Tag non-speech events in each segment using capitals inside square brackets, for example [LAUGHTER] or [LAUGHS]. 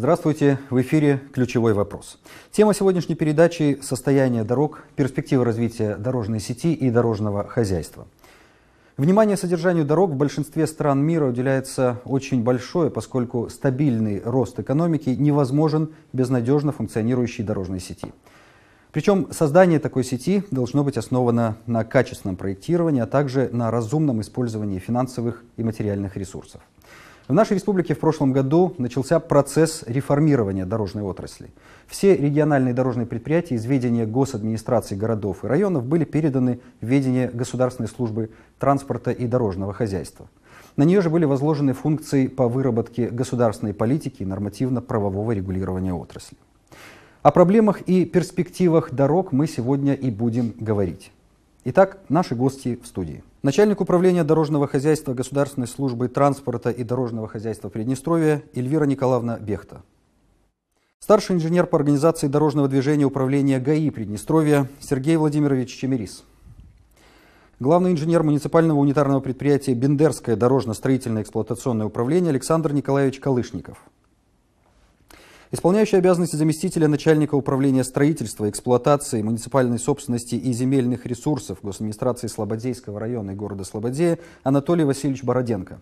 Здравствуйте, в эфире «Ключевой вопрос». Тема сегодняшней передачи – состояние дорог, перспективы развития дорожной сети и дорожного хозяйства. Внимание содержанию дорог в большинстве стран мира уделяется очень большое, поскольку стабильный рост экономики невозможен без надежно функционирующей дорожной сети. Причем создание такой сети должно быть основано на качественном проектировании, а также на разумном использовании финансовых и материальных ресурсов. В нашей республике в прошлом году начался процесс реформирования дорожной отрасли. Все региональные дорожные предприятия из ведения госадминистрации городов и районов были переданы в ведение Государственной службы транспорта и дорожного хозяйства. На нее же были возложены функции по выработке государственной политики и нормативно-правового регулирования отрасли. О проблемах и перспективах дорог мы сегодня и будем говорить. Итак, наши гости в студии. Начальник управления дорожного хозяйства Государственной службы транспорта и дорожного хозяйства Приднестровья Эльвира Николаевна Бехта. Старший инженер по организации дорожного движения управления ГАИ Приднестровья Сергей Владимирович Чемерис. Главный инженер муниципального унитарного предприятия Бендерское дорожно-строительное эксплуатационное управление Александр Николаевич Калышников Исполняющий обязанности заместителя начальника управления строительства, эксплуатации, муниципальной собственности и земельных ресурсов госадминистрации Слободейского района и города Слободея Анатолий Васильевич Бороденко.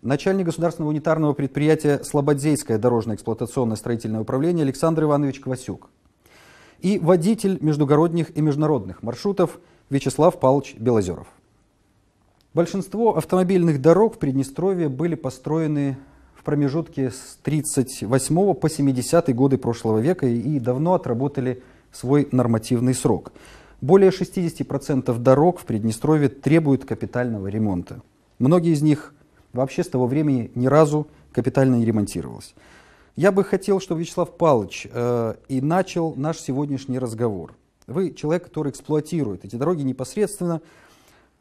Начальник государственного унитарного предприятия Слободейское дорожно-эксплуатационное строительное управление Александр Иванович Квасюк. И водитель междугородних и международных маршрутов Вячеслав Павлович Белозеров. Большинство автомобильных дорог в Приднестровье были построены промежутке с 38 по 70 годы прошлого века и давно отработали свой нормативный срок. Более 60% дорог в Приднестровье требуют капитального ремонта. Многие из них вообще с того времени ни разу капитально не ремонтировалось. Я бы хотел, чтобы Вячеслав Павлович э, и начал наш сегодняшний разговор. Вы человек, который эксплуатирует эти дороги непосредственно,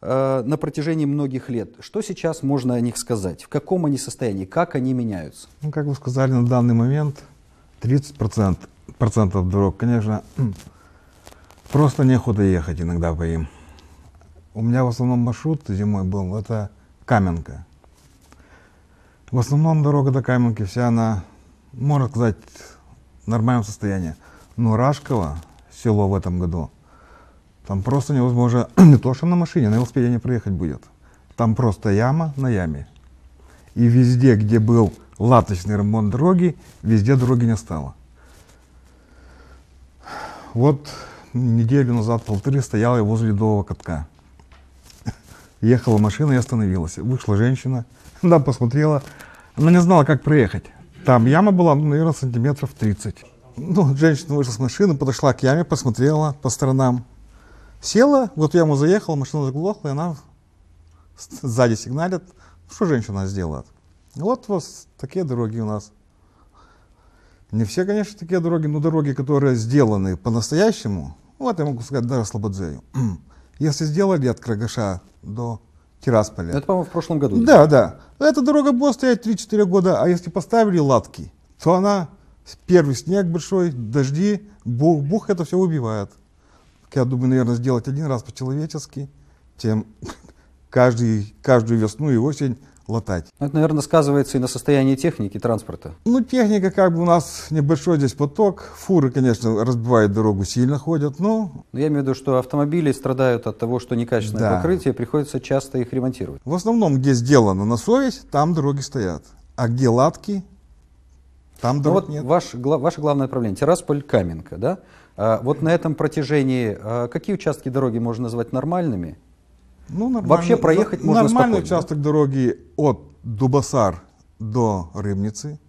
Э, на протяжении многих лет. Что сейчас можно о них сказать? В каком они состоянии? Как они меняются? Ну, как вы сказали, на данный момент 30% процентов дорог, конечно, [CLEARS THROAT] просто неохота ехать иногда по им. У меня в основном маршрут зимой был, это Каменка. В основном дорога до Каменки вся она, можно сказать, в нормальном состоянии. Но Рашково, село в этом году, там просто невозможно, [CLEARS THROAT] не то что на машине, на велосипеде не проехать будет. Там просто яма на яме. И везде, где был латочный ремонт дороги, везде дороги не стало. Вот неделю назад, полторы, стояла я возле ледового катка. [LAUGHS] Ехала машина и остановилась. Вышла женщина, она [LAUGHS] посмотрела, она не знала, как проехать. Там яма была, ну, наверное, сантиметров 30. Ну, женщина вышла с машины, подошла к яме, посмотрела по сторонам, Села, вот я ему заехал, машина заглохла, и она сзади сигналит. что женщина сделает? Вот у вас такие дороги у нас. Не все, конечно, такие дороги, но дороги, которые сделаны по-настоящему, вот я могу сказать даже Слободзею. [CLEARS THROAT] Если сделали от Крагаша до Тирасполя. Это, по-моему, в прошлом году. Да, да. Эта дорога будет стоять 3-4 года, а если поставили латки, то она первый снег большой, дожди, бух-бух, это все убивает я думаю, наверное, сделать один раз по-человечески, чем [LAUGHS] каждый, каждую весну и осень латать. Ну, это, наверное, сказывается и на состоянии техники, транспорта. Ну, техника как бы у нас небольшой здесь поток. Фуры, конечно, разбивают дорогу, сильно ходят, но... но я имею в виду, что автомобили страдают от того, что некачественное да. покрытие, приходится часто их ремонтировать. В основном, где сделано на совесть, там дороги стоят. А где латки, там ну дорог ну, вот нет. Ваш, гла, ваше главное проблема. Террасполь, Каменка, да? А вот на этом протяжении а какие участки дороги можно назвать нормальными? Ну, нормально. Вообще проехать можно Нормальный спокойно. участок дороги от Дубасар до Рыбницы.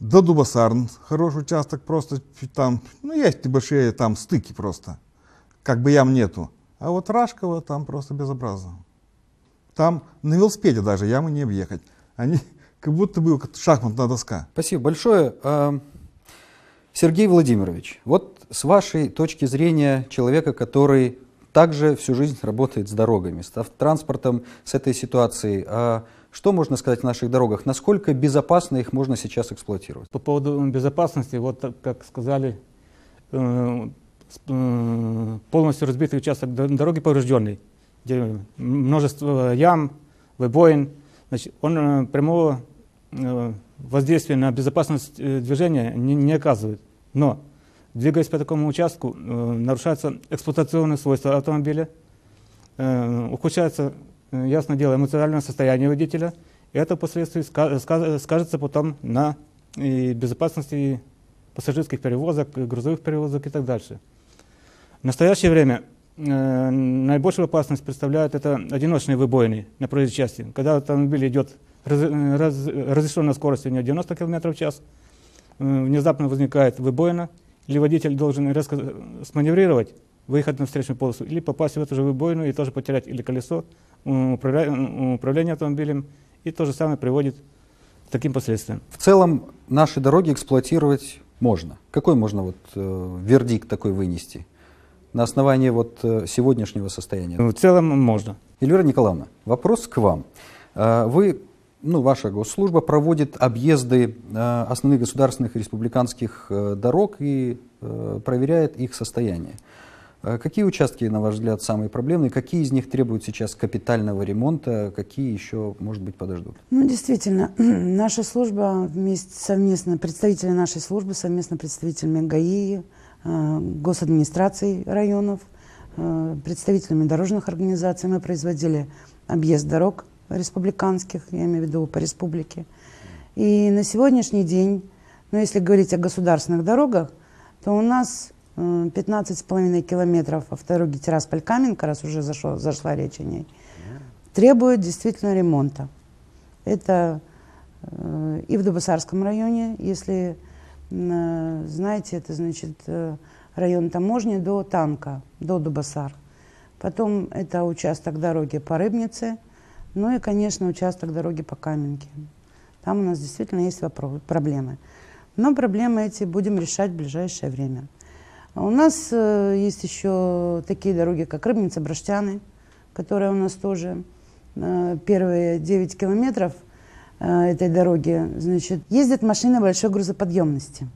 До Дубасарн хороший участок, просто там, ну, есть небольшие там стыки просто, как бы ям нету. А вот Рашково там просто безобразно. Там на велосипеде даже ямы не объехать. Они [LAUGHS] как будто бы шахматная доска. Спасибо большое. А, Сергей Владимирович, вот с вашей точки зрения человека, который также всю жизнь работает с дорогами, с транспортом, с этой ситуацией, а что можно сказать о наших дорогах? Насколько безопасно их можно сейчас эксплуатировать? По поводу безопасности, вот как сказали, э, э, полностью разбитый участок дороги поврежденный, где множество ям, выбоин, значит, он э, прямого воздействия на безопасность э, движения не, не оказывает. Но, двигаясь по такому участку, э, нарушаются эксплуатационные свойства автомобиля, э, ухудшается, ясно дело, эмоциональное состояние водителя. И это впоследствии скажется потом на и безопасности пассажирских перевозок, грузовых перевозок и так дальше. В настоящее время э, наибольшую опасность представляют это одиночные выбоины на проезжей части, когда автомобиль идет раз, раз, разрешенная скорость у него 90 км в час, э, внезапно возникает выбоина, или водитель должен резко э, сманеврировать, выехать на встречную полосу, или попасть в эту же выбоину и тоже потерять или колесо, управля, управление автомобилем, и то же самое приводит к таким последствиям. В целом наши дороги эксплуатировать можно. Какой можно вот э, вердикт такой вынести? на основании вот э, сегодняшнего состояния? В целом можно. Эльвира Николаевна, вопрос к вам. Вы ну, ваша госслужба проводит объезды э, основных государственных и республиканских э, дорог и э, проверяет их состояние. Какие участки, на ваш взгляд, самые проблемные? Какие из них требуют сейчас капитального ремонта? Какие еще, может быть, подождут? Ну, действительно, [CLEARS THROAT] наша служба вместе, совместно, представители нашей службы совместно представителями ГАИ, госадминистраций районов, представителями дорожных организаций мы производили объезд дорог республиканских, я имею в виду по республике. И на сегодняшний день, ну если говорить о государственных дорогах, то у нас 15,5 э, километров автодороги Тирасполь-Каменка, раз уже зашло, зашла речь о ней, требует действительно ремонта. Это э, и в Дубасарском районе, если э, знаете, это значит район таможни до Танка, до Дубасар. Потом это участок дороги по Рыбнице – ну и, конечно, участок дороги по Каменке. Там у нас действительно есть вопросы, проблемы. Но проблемы эти будем решать в ближайшее время. У нас э, есть еще такие дороги, как Рыбница, браштяны которая у нас тоже э, первые 9 километров э, этой дороги, значит, ездят машины большой грузоподъемности.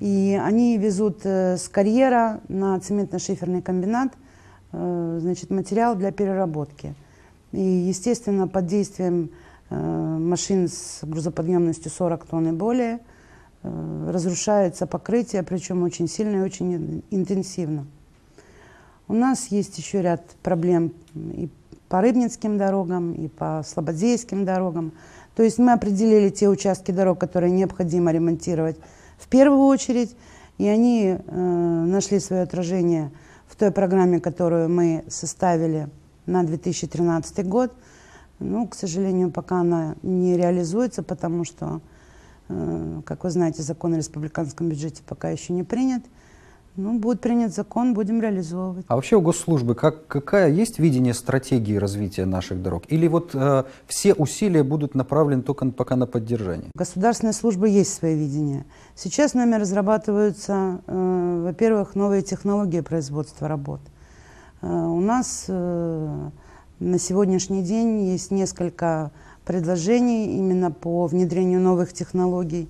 И они везут э, с карьера на цементно-шиферный комбинат э, значит, материал для переработки. И, естественно, под действием э, машин с грузоподъемностью 40 тонн и более э, разрушается покрытие, причем очень сильно и очень интенсивно. У нас есть еще ряд проблем и по Рыбницким дорогам, и по Слободзейским дорогам. То есть мы определили те участки дорог, которые необходимо ремонтировать в первую очередь, и они э, нашли свое отражение в той программе, которую мы составили – на 2013 год. Ну, к сожалению, пока она не реализуется, потому что, э, как вы знаете, закон о республиканском бюджете пока еще не принят. Ну, будет принят закон, будем реализовывать. А вообще у госслужбы как, какая есть видение стратегии развития наших дорог? Или вот э, все усилия будут направлены только на пока на поддержание? Государственная служба есть свое видение. Сейчас нами разрабатываются, э, во-первых, новые технологии производства работ. Э, у нас э, на сегодняшний день есть несколько предложений именно по внедрению новых технологий.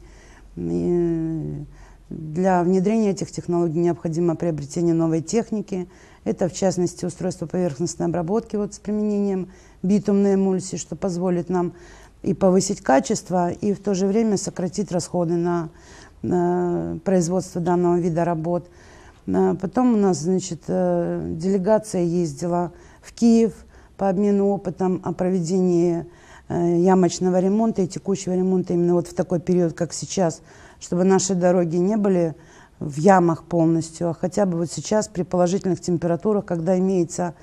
И для внедрения этих технологий необходимо приобретение новой техники. Это, в частности, устройство поверхностной обработки вот, с применением битумной эмульсии, что позволит нам и повысить качество, и в то же время сократить расходы на, на э, производство данного вида работ. Потом у нас, значит, э, делегация ездила в Киев по обмену опытом о проведении э, ямочного ремонта и текущего ремонта именно вот в такой период, как сейчас, чтобы наши дороги не были в ямах полностью, а хотя бы вот сейчас при положительных температурах, когда имеется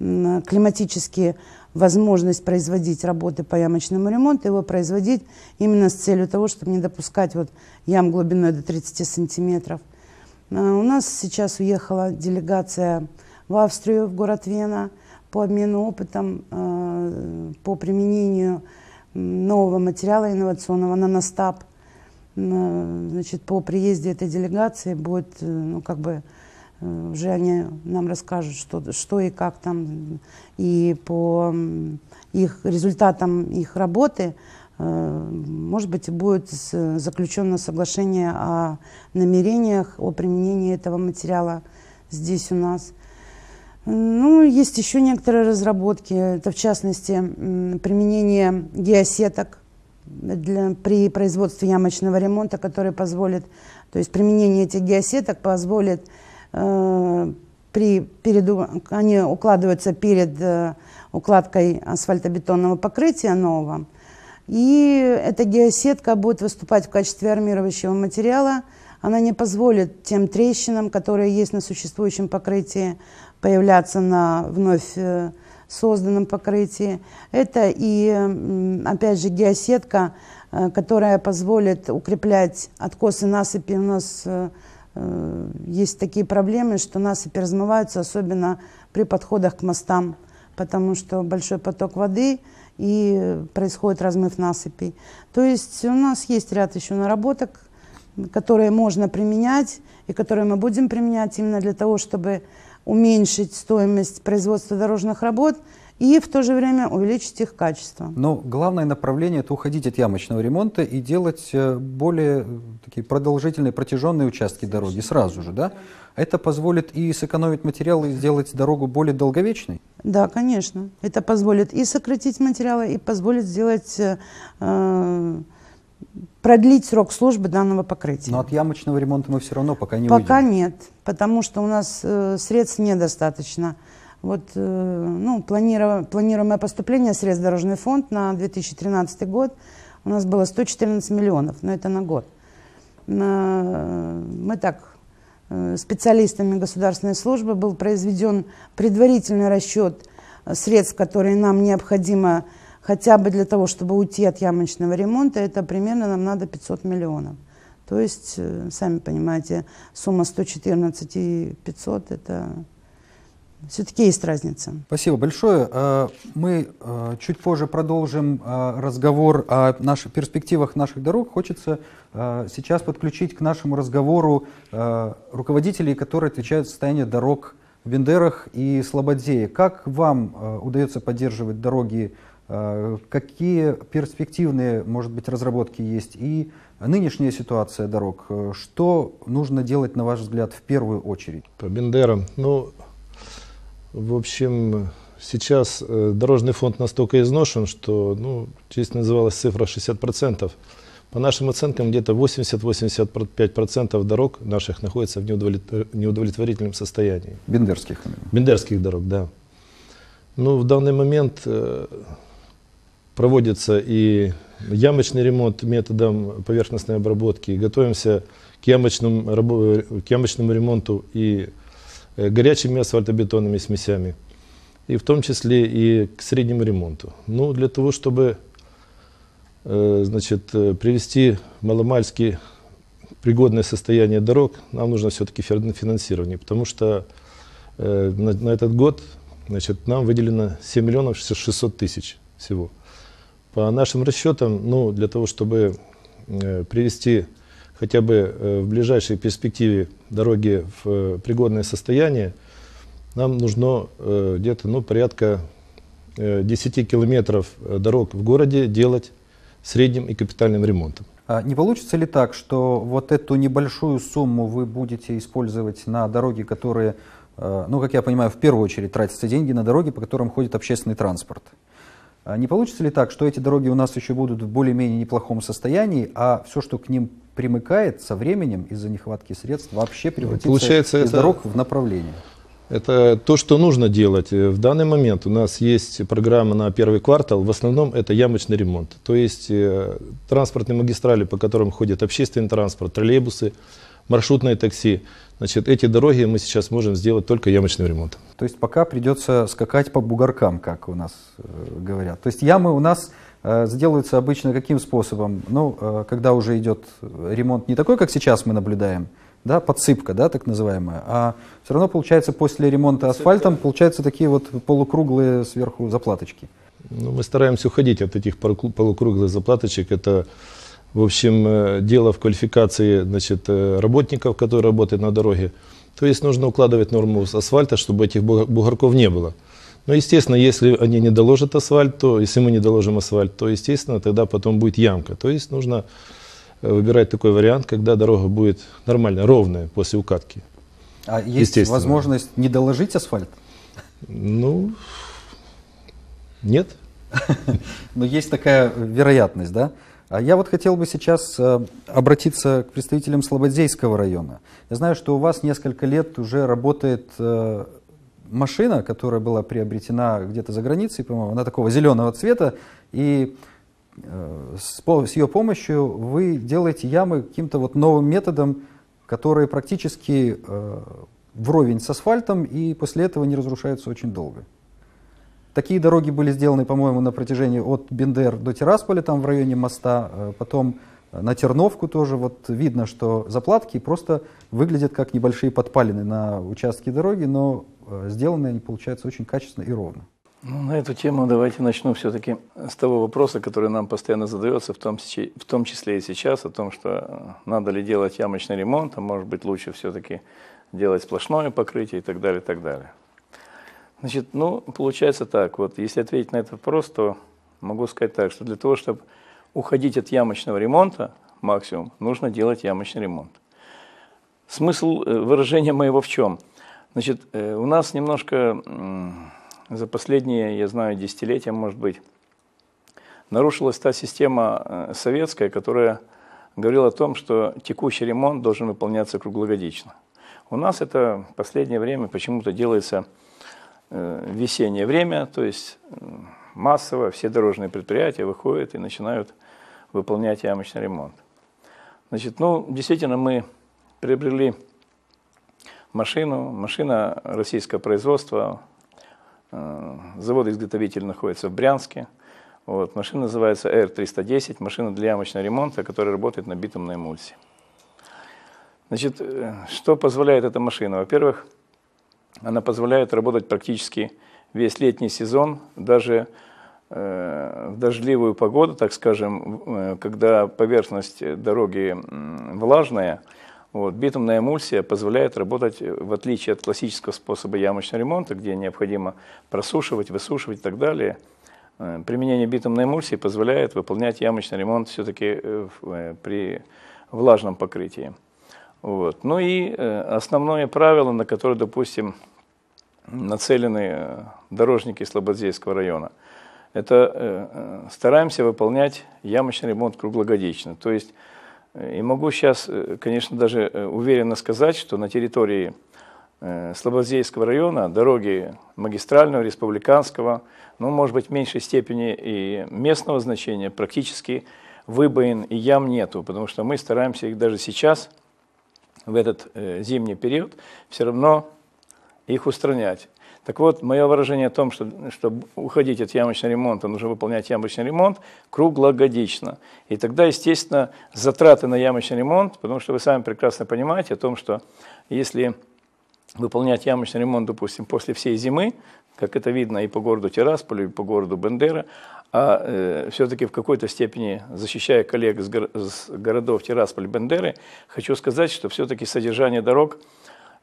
климатические возможность производить работы по ямочному ремонту, его производить именно с целью того, чтобы не допускать вот ям глубиной до 30 сантиметров – Э, у нас сейчас уехала делегация в Австрию, в город Вена, по обмену опытом, э, по применению нового материала инновационного на Настап. Э, значит, по приезде этой делегации будет, ну, как бы, уже они нам расскажут, что, что и как там, и по их результатам их работы – Э, может быть, будет заключено соглашение о намерениях, о применении этого материала здесь у нас. Ну, есть еще некоторые разработки. Это, в частности, применение геосеток для, при производстве ямочного ремонта, который позволит, то есть применение этих геосеток позволит э, при, перед, они укладываются перед э, укладкой асфальтобетонного покрытия нового, и эта геосетка будет выступать в качестве армирующего материала. Она не позволит тем трещинам, которые есть на существующем покрытии, появляться на вновь э, созданном покрытии. Это и, опять же, геосетка, э, которая позволит укреплять откосы насыпи. У нас э, есть такие проблемы, что насыпи размываются, особенно при подходах к мостам, потому что большой поток воды – и происходит размыв насыпей. То есть у нас есть ряд еще наработок, которые можно применять и которые мы будем применять именно для того, чтобы уменьшить стоимость производства дорожных работ – и в то же время увеличить их качество. Но главное направление – это уходить от ямочного ремонта и делать э, более э, такие продолжительные, протяженные участки дороги сразу же, да? Это позволит и сэкономить материалы, и сделать дорогу более долговечной? Да, конечно. Это позволит и сократить материалы, и позволит сделать э, э продлить срок службы данного покрытия. Но от ямочного ремонта мы все равно пока не Пока уйдем. нет, потому что у нас э, средств недостаточно. Вот, э, ну, планируемое поступление средств дорожный фонд на 2013 год у нас было 114 миллионов, но это на год. Э, мы так, э, специалистами государственной службы был произведен предварительный расчет средств, которые нам необходимо хотя бы для того, чтобы уйти от ямочного ремонта, это примерно нам надо 500 миллионов. То есть, сами понимаете, сумма 114 и 500 – это все-таки есть разница. Спасибо большое. Э, мы э, чуть позже продолжим э, разговор о наших перспективах наших дорог. Хочется сейчас подключить к нашему разговору руководителей, которые отвечают за состояние дорог в Бендерах и Слободзее. Как вам удается поддерживать дороги? Какие перспективные, может быть, разработки есть? И нынешняя ситуация дорог. Что нужно делать, на ваш взгляд, в первую очередь? По Бендерам. Ну, в общем, сейчас э, дорожный фонд настолько изношен, что, ну, здесь называлась цифра 60%. По нашим оценкам, где-то 80-85% дорог наших находится в неудовлетворительном состоянии. Бендерских? Бендерских дорог, да. Ну, в данный момент э, проводится и ямочный ремонт методом поверхностной обработки. Готовимся к ямочному, к ямочному ремонту и Э, горячими асфальтобетонными смесями, и в том числе и к среднему ремонту. Ну, для того, чтобы э, значит, э, привести маломальски пригодное состояние дорог, нам нужно все-таки финансирование, потому что на, на этот год значит, нам выделено 7 миллионов 600 тысяч всего. По нашим расчетам, ну, для того, чтобы привести хотя бы э, в ближайшей перспективе дороги в э, пригодное состояние, нам нужно э, где-то ну, порядка 10 километров дорог в городе делать средним и капитальным ремонтом. А не получится ли так, что вот эту небольшую сумму вы будете использовать на дороги, которые, ну, как я понимаю, в первую очередь тратятся деньги на дороги, по которым ходит общественный транспорт? А не получится ли так, что эти дороги у нас еще будут в более-менее неплохом состоянии, а все, что к ним примыкает со временем из-за нехватки средств, вообще превратится Получается, из это, дорог в направление? Это то, что нужно делать. В данный момент у нас есть программа на первый квартал. В основном это ямочный ремонт. То есть э, транспортные магистрали, по которым ходит общественный транспорт, троллейбусы, маршрутное такси. Значит, эти дороги мы сейчас можем сделать только ямочным ремонтом. То есть пока придется скакать по бугоркам, как у нас э, говорят. То есть ямы у нас э, сделаются обычно каким способом? Ну, э, когда уже идет ремонт не такой, как сейчас мы наблюдаем, да, подсыпка, да, так называемая, а все равно получается после ремонта асфальтом получаются такие вот полукруглые сверху заплаточки. Ну, мы стараемся уходить от этих полукруглых заплаточек. Это в общем, э, дело в квалификации значит, э, работников, которые работают на дороге. То есть нужно укладывать норму с асфальта, чтобы этих бугорков не было. Но, естественно, если они не доложат асфальт, то, если мы не доложим асфальт, то, естественно, тогда потом будет ямка. То есть нужно э, выбирать такой вариант, когда дорога будет нормально, ровная после укатки. А есть возможность не доложить асфальт? Ну, нет. [LAUGHS] Но ну, есть такая вероятность, да? А я вот хотел бы сейчас э, обратиться к представителям Слободзейского района. Я знаю, что у вас несколько лет уже работает э, машина, которая была приобретена где-то за границей, по-моему, она такого зеленого цвета, и э, с, ее помощью вы делаете ямы каким-то вот новым методом, которые практически вровень с асфальтом и после этого не разрушаются очень долго. Такие дороги были сделаны, по-моему, на протяжении от Бендер до Тирасполя, там в районе моста, э, потом э, на Терновку тоже. Вот видно, что заплатки просто выглядят как небольшие подпалины на участке дороги, но э, сделаны они, получается, очень качественно и ровно. Ну, на эту тему давайте начну все-таки с того вопроса, который нам постоянно задается, в том, в том числе и сейчас, о том, что надо ли делать ямочный ремонт, а может быть лучше все-таки делать сплошное покрытие и так далее, и так далее. Значит, ну, получается так. Вот, если ответить на этот вопрос, то могу сказать так, что для того, чтобы уходить от ямочного ремонта максимум, нужно делать ямочный ремонт. Смысл э, выражения моего в чем? Значит, э, у нас немножко за последние, я знаю, десятилетия, может быть, нарушилась та система э, советская, которая говорила о том, что текущий ремонт должен выполняться круглогодично. У нас это в последнее время почему-то делается Э, весеннее время, то есть массово все дорожные предприятия выходят и начинают выполнять ямочный ремонт. Значит, ну, действительно, мы приобрели машину, машина российского производства, э, завод-изготовитель находится в Брянске, вот, машина называется R310, машина для ямочного ремонта, которая работает на битумной эмульсии. Значит, э, что позволяет эта машина? Во-первых, она позволяет работать практически весь летний сезон, даже э, в дождливую погоду, так скажем, э, когда поверхность дороги влажная, вот, битумная эмульсия позволяет работать, э, в отличие от классического способа ямочного ремонта, где необходимо просушивать, высушивать и так далее, применение битумной эмульсии позволяет выполнять ямочный ремонт все-таки при влажном покрытии. Вот. Ну и э, основное правило, на которое, допустим, нацелены э, дорожники Слободзейского района, это э, стараемся выполнять ямочный ремонт круглогодично. То есть, и могу сейчас, конечно, даже уверенно сказать, что на территории Слободзейского района, дороги магистрального, республиканского, ну, может быть, в меньшей степени и местного значения, практически выбоин и ям нету, потому что мы стараемся их даже сейчас в этот э, зимний период, все равно их устранять. Так вот, мое выражение о том, что, что уходить от ямочного ремонта, нужно выполнять ямочный ремонт круглогодично. И тогда, естественно, затраты на ямочный ремонт, потому что вы сами прекрасно понимаете о том, что если выполнять ямочный ремонт, допустим, после всей зимы, как это видно и по городу Тирасполю, и по городу Бендера, а э, все-таки в какой-то степени, защищая коллег с, горо с городов Тирасполь, Бендеры, хочу сказать, что все-таки содержание дорог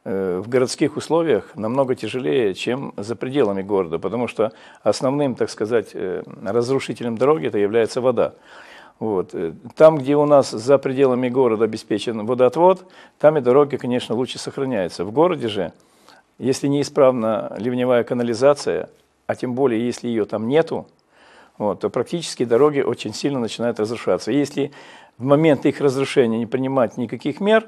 э, в городских условиях намного тяжелее, чем за пределами города, потому что основным, так сказать, э, разрушителем дороги это является вода. Вот. Э, там, где у нас за пределами города обеспечен водоотвод, там и дороги, конечно, лучше сохраняются. В городе же, если неисправна ливневая канализация, а тем более, если ее там нету, вот, то практически дороги очень сильно начинают разрушаться. Если в момент их разрушения не принимать никаких мер,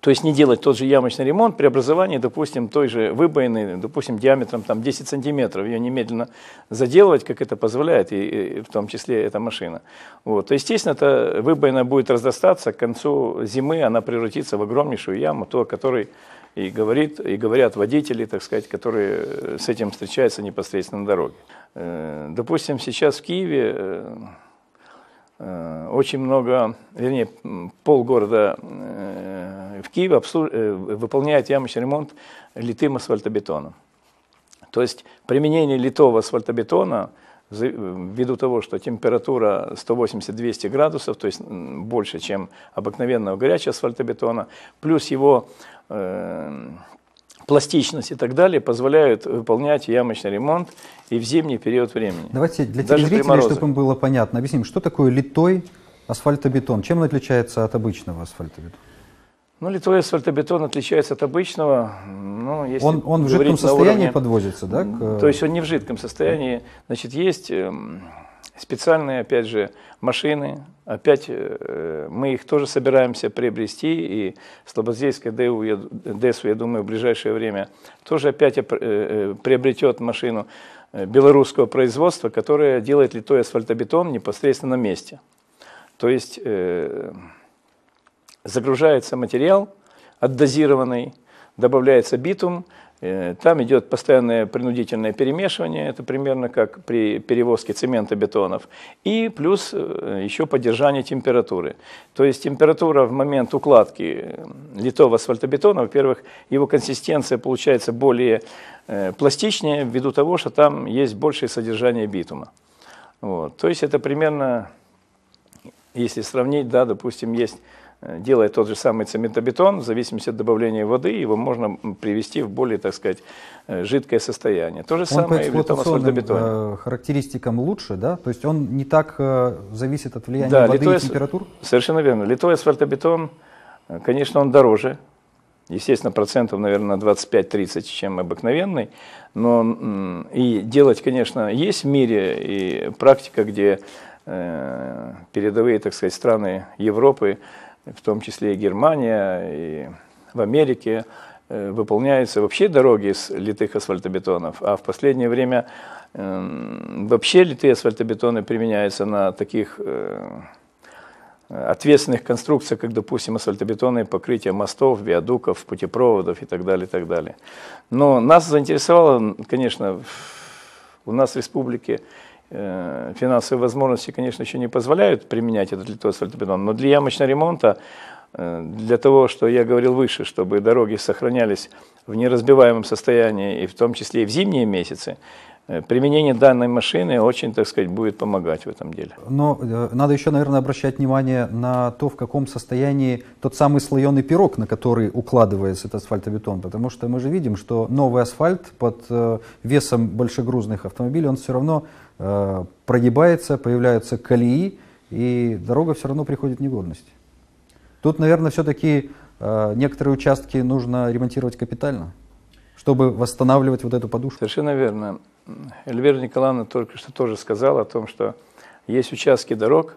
то есть не делать тот же ямочный ремонт, преобразование, допустим, той же выбоины, допустим, диаметром там, 10 сантиметров, ее немедленно заделывать, как это позволяет, и, и в том числе эта машина. Вот. То, естественно, эта выбоина будет раздостаться к концу зимы она превратится в огромнейшую яму, то, о которой и, говорит, и говорят водители, так сказать, которые э, с этим встречаются непосредственно на дороге. Э, допустим, сейчас в Киеве э, очень много, вернее, полгорода в Киеве обслуж... выполняет ямочный ремонт литым асфальтобетоном. То есть применение литого асфальтобетона ввиду того, что температура 180-200 градусов, то есть больше, чем обыкновенного горячего асфальтобетона, плюс его Эм, пластичность и так далее позволяют выполнять ямочный ремонт и в зимний период времени. Давайте для телезрителей, чтобы им было понятно, объясним, что такое литой асфальтобетон? Чем он отличается от обычного асфальтобетона? Ну, литой асфальтобетон отличается от обычного. Ну, если он, он в жидком состоянии уровне, подвозится, да? К... То есть он не в жидком состоянии. Значит, есть эм, специальные, опять же, машины. Опять э, мы их тоже собираемся приобрести, и Слободзейская ДЭУ, я, ДСУ, я думаю, в ближайшее время тоже опять э, э, приобретет машину э, белорусского производства, которая делает литой асфальтобетон непосредственно на месте. То есть э, загружается материал отдозированный, добавляется битум, Э, там идет постоянное принудительное перемешивание, это примерно как при перевозке цемента бетонов, и плюс э, еще поддержание температуры. То есть температура в момент укладки э, литого асфальтобетона, во-первых, его консистенция получается более пластичнее ввиду того, что там есть большее содержание битума. Вот. То есть это примерно, если сравнить, да, допустим, есть Э, делая тот же самый цементобетон, в зависимости от добавления воды, его можно привести в более, так сказать, э, жидкое состояние. То же он самое и в литому э, характеристикам лучше, да? То есть он не так зависит от влияния да, воды литой, и температур? Совершенно верно. Литой асфальтобетон, конечно, он дороже, естественно, процентов, наверное, на 25-30, чем обыкновенный. Но и делать, конечно, есть в мире и практика, где передовые, так сказать, страны Европы в том числе и Германия, и в Америке, э, выполняются вообще дороги из литых асфальтобетонов, а в последнее время эм, вообще литые асфальтобетоны применяются на таких э, ответственных конструкциях, как, допустим, асфальтобетонные покрытия мостов, виадуков, путепроводов и так далее, и так далее. Но нас заинтересовало, конечно, у нас в республике Э, финансовые возможности, конечно, еще не позволяют применять этот литосфальтобетон, но для ямочного ремонта, э, для того, что я говорил выше, чтобы дороги сохранялись в неразбиваемом состоянии, и в том числе и в зимние месяцы, э, применение данной машины очень, так сказать, будет помогать в этом деле. Но надо еще, наверное, обращать внимание на то, в каком состоянии тот самый слоеный пирог, на который укладывается этот асфальтобетон, потому что мы же видим, что новый асфальт под весом большегрузных автомобилей, он все равно Э, прогибается, появляются колеи, и дорога все равно приходит в негодность. Тут, наверное, все-таки э, некоторые участки нужно ремонтировать капитально, чтобы восстанавливать вот эту подушку. Совершенно верно. Эльвира Николаевна только что тоже сказала о том, что есть участки дорог.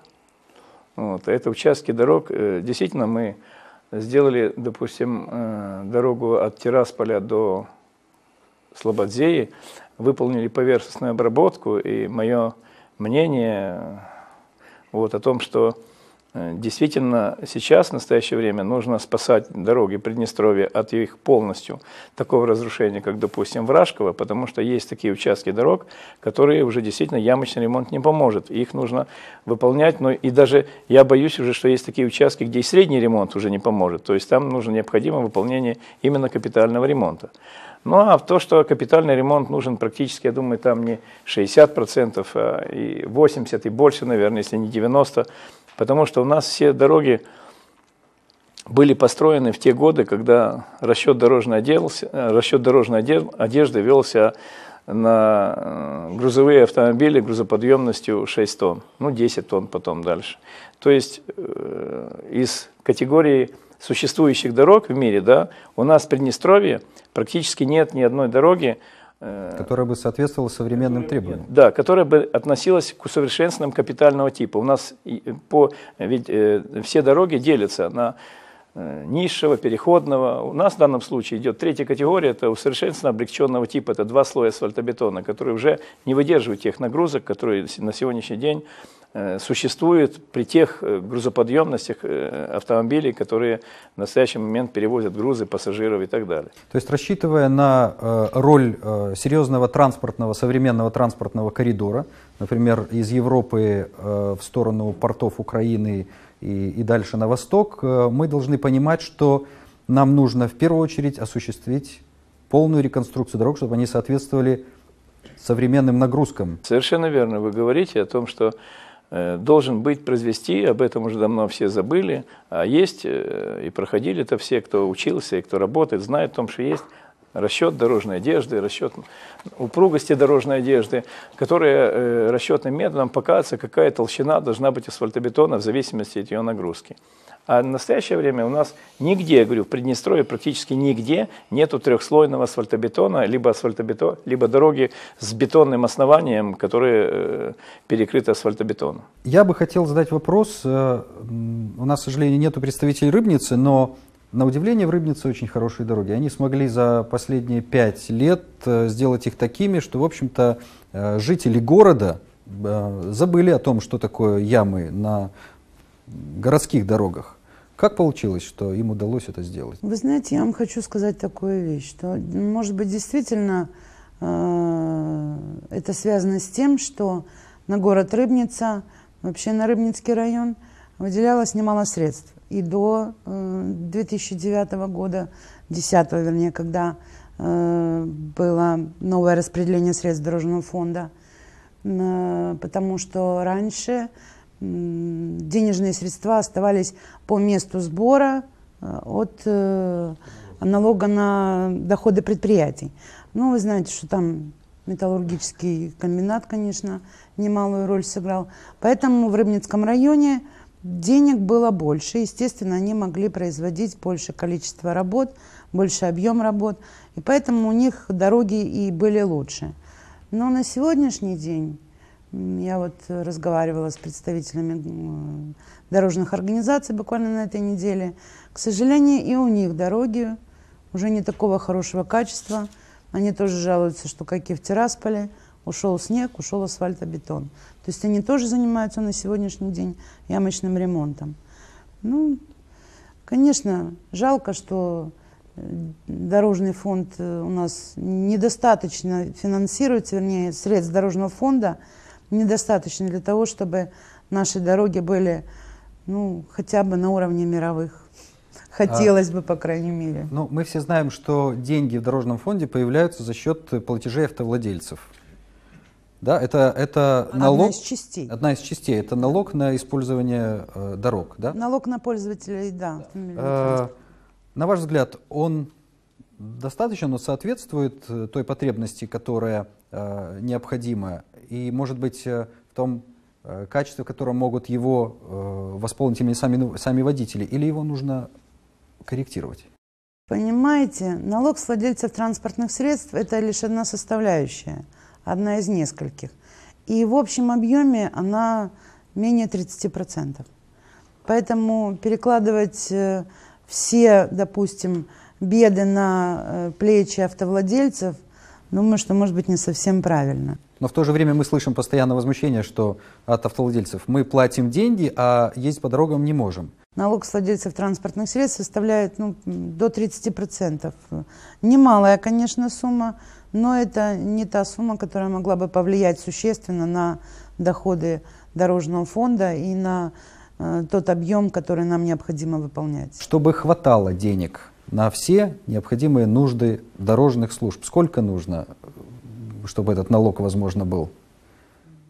Вот, а это участки дорог. Э, действительно, мы сделали, допустим, дорогу от Тирасполя до Слободзеи выполнили поверхностную обработку, и мое мнение вот, о том, что э, действительно сейчас, в настоящее время, нужно спасать дороги Приднестровья от их полностью такого разрушения, как, допустим, Вражково, потому что есть такие участки дорог, которые уже действительно ямочный ремонт не поможет. Их нужно выполнять, но и даже я боюсь уже, что есть такие участки, где и средний ремонт уже не поможет. То есть там нужно необходимо выполнение именно капитального ремонта. Ну а то, что капитальный ремонт нужен практически, я думаю, там не 60%, а и 80% и больше, наверное, если не 90%, потому что у нас все дороги были построены в те годы, когда расчет дорожной, оделся, э, расчет дорожной одежды велся на э, грузовые автомобили грузоподъемностью 6 тонн, ну 10 тонн потом дальше. То есть э, из категории существующих дорог в мире, да, у нас в Приднестровье практически нет ни одной дороги, э, которая бы соответствовала современным э, требованиям. Да, которая бы относилась к усовершенствованным капитального типа. У нас э, по, ведь, э, все дороги делятся на э, низшего, переходного. У нас в данном случае идет третья категория, это усовершенствованно облегченного типа. Это два слоя асфальтобетона, которые уже не выдерживают тех нагрузок, которые на сегодняшний день Э, существует при тех э, грузоподъемностях э, автомобилей, которые в настоящий момент перевозят грузы, пассажиров и так далее. То есть рассчитывая на роль серьезного транспортного, современного транспортного коридора, например, из Европы в сторону портов Украины и, и дальше на восток, мы должны понимать, что нам нужно в первую очередь осуществить полную реконструкцию дорог, чтобы они соответствовали современным нагрузкам. Совершенно верно вы говорите о том, что Э, должен быть произвести, об этом уже давно все забыли, а есть, э, и проходили это все, кто учился и кто работает, знают о том, что есть расчет дорожной одежды, расчет упругости дорожной одежды, которая э, расчетным методом показывается, какая толщина должна быть асфальтобетона в зависимости от ее нагрузки. А в настоящее время у нас нигде, я говорю, в Приднестровье практически нигде нету трехслойного асфальтобетона, либо, асфальтобетон, либо дороги с бетонным основанием, которые э, перекрыты асфальтобетоном. Я бы хотел задать вопрос. Э, у нас, к сожалению, нету представителей Рыбницы, но на удивление в Рыбнице очень хорошие дороги. Они смогли за последние пять лет э, сделать их такими, что, в общем-то, жители города забыли о том, что такое ямы на городских дорогах. Как получилось, что им удалось это сделать? Вы знаете, я вам хочу сказать такую вещь, что, может быть, действительно э, это связано с тем, что на город Рыбница, вообще на Рыбницкий район выделялось немало средств. И до 2009 э, года, 10 вернее, когда э, было новое распределение средств Дорожного фонда, потому что раньше денежные средства оставались по месту сбора э, от э, налога на доходы предприятий. Ну, вы знаете, что там металлургический комбинат, конечно, немалую роль сыграл. Поэтому в Рыбницком районе денег было больше. Естественно, они могли производить больше количество работ, больше объем работ. И поэтому у них дороги и были лучше. Но на сегодняшний день я вот разговаривала с представителями дорожных организаций буквально на этой неделе. К сожалению, и у них дороги уже не такого хорошего качества. Они тоже жалуются, что как и в Тирасполе, ушел снег, ушел асфальтобетон. То есть они тоже занимаются на сегодняшний день ямочным ремонтом. Ну, конечно, жалко, что э, дорожный фонд э, у нас недостаточно финансируется, вернее, средств дорожного фонда – недостаточно для того, чтобы наши дороги были ну, хотя бы на уровне мировых. А Хотелось а, бы, по крайней мере. Ну, мы все знаем, что деньги в дорожном фонде появляются за счет платежей автовладельцев. Да, это, это налог... Одна из частей. Одна из частей. Это налог на использование э, дорог, да? Налог на пользователей, да. да. Э, на ваш взгляд, он достаточно, но соответствует э, той потребности, которая э, необходима, и, может быть, э, в том качестве, в котором могут его восполнить именно сами, сами водители, или его нужно корректировать? Понимаете, налог с владельцев транспортных средств – это лишь одна составляющая, одна из нескольких. И в общем объеме она менее 30%. Поэтому перекладывать все, допустим, беды на э, плечи автовладельцев, думаю, что, может быть, не совсем правильно. Но в то же время мы слышим постоянно возмущение, что от автовладельцев мы платим деньги, а ездить по дорогам не можем. Налог с владельцев транспортных средств составляет ну, до 30%. Немалая, конечно, сумма, но это не та сумма, которая могла бы повлиять существенно на доходы дорожного фонда и на э, тот объем, который нам необходимо выполнять. Чтобы хватало денег на все необходимые нужды дорожных служб. Сколько нужно, чтобы этот налог, возможно, был?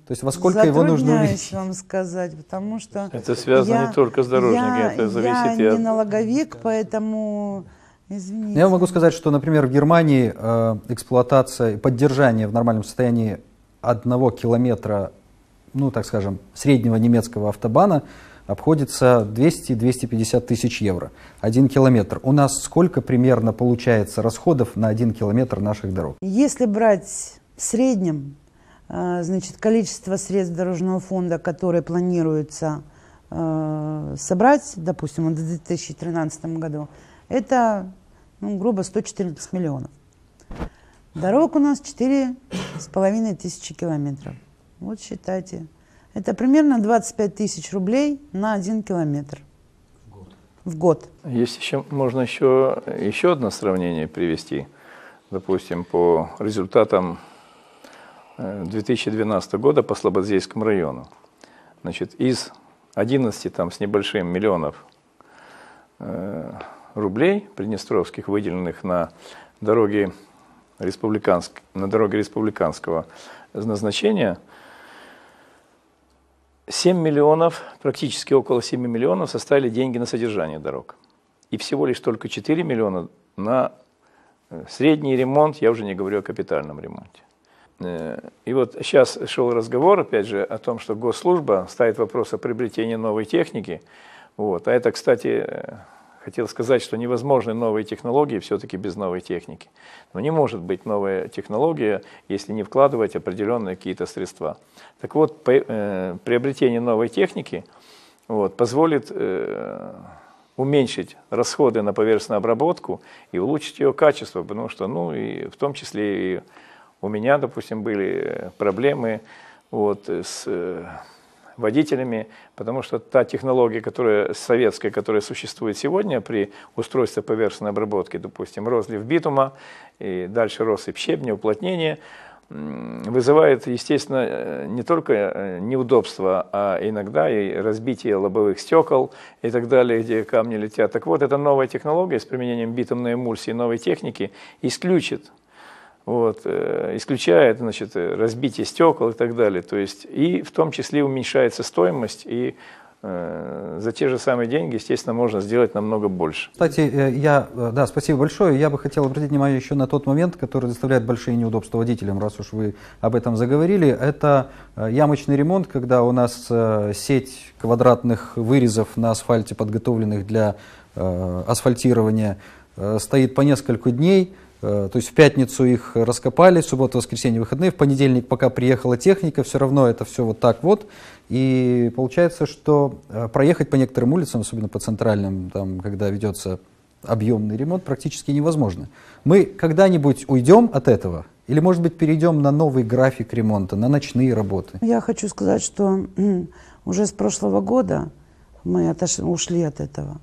То есть во сколько его нужно увеличить? вам сказать, потому что... Это связано я, не только с дорожниками, это зависит я от... Я не налоговик, поэтому... Извините. Я могу сказать, что, например, в Германии э, эксплуатация и поддержание в нормальном состоянии одного километра, ну, так скажем, среднего немецкого автобана – обходится 200-250 тысяч евро. Один километр. У нас сколько примерно получается расходов на один километр наших дорог? Если брать в среднем, э, значит, количество средств дорожного фонда, которые планируется э, собрать, допустим, в 2013 году, это, ну, грубо, 114 миллионов. Дорог у нас 4,5 тысячи километров. Вот считайте, это примерно 25 тысяч рублей на один километр в год. Есть еще, можно еще, еще одно сравнение привести. Допустим, по результатам 2012 э, года по Слободзейскому району. Значит, из 11 там, с небольшим миллионов э, рублей приднестровских, выделенных на дороги, республиканск... на дороги республиканского назначения – 7 миллионов, практически около 7 миллионов составили деньги на содержание дорог. И всего лишь только 4 миллиона на э, средний ремонт, я уже не говорю о капитальном ремонте. Э, и вот сейчас шел разговор, опять же, о том, что госслужба ставит вопрос о приобретении новой техники. Вот. А это, кстати, э, Хотел сказать, что невозможны новые технологии все-таки без новой техники. Но не может быть новая технология, если не вкладывать определенные какие-то средства. Так вот, э, приобретение новой техники вот, позволит э, уменьшить расходы на поверхностную обработку и улучшить ее качество, потому что, ну, и в том числе и у меня, допустим, были э, проблемы вот, с водителями, потому что та технология, которая советская, которая существует сегодня при устройстве поверхностной обработки, допустим, розлив битума и дальше россыпь щебня, уплотнение, вызывает, естественно, э, не только э, неудобства, а иногда и разбитие лобовых стекол и так далее, где камни летят. Так вот, эта новая технология с применением битумной эмульсии, новой техники исключит вот, э, исключает значит, разбитие стекол и так далее. То есть, и в том числе уменьшается стоимость, и э, за те же самые деньги, естественно, можно сделать намного больше. Кстати, э, я, да, спасибо большое. Я бы хотел обратить внимание еще на тот момент, который доставляет большие неудобства водителям, раз уж вы об этом заговорили. Это ямочный ремонт, когда у нас сеть квадратных вырезов на асфальте, подготовленных для асфальтирования, стоит по несколько дней – Э, то есть в пятницу их раскопали, в субботу, воскресенье, выходные. В понедельник, пока приехала техника, все равно это все вот так вот. И получается, что э, проехать по некоторым улицам, особенно по центральным, там, когда ведется объемный ремонт, практически невозможно. Мы когда-нибудь уйдем от этого? Или, может быть, перейдем на новый график ремонта, на ночные работы? Я хочу сказать, что уже с прошлого года мы отошли, ушли от этого.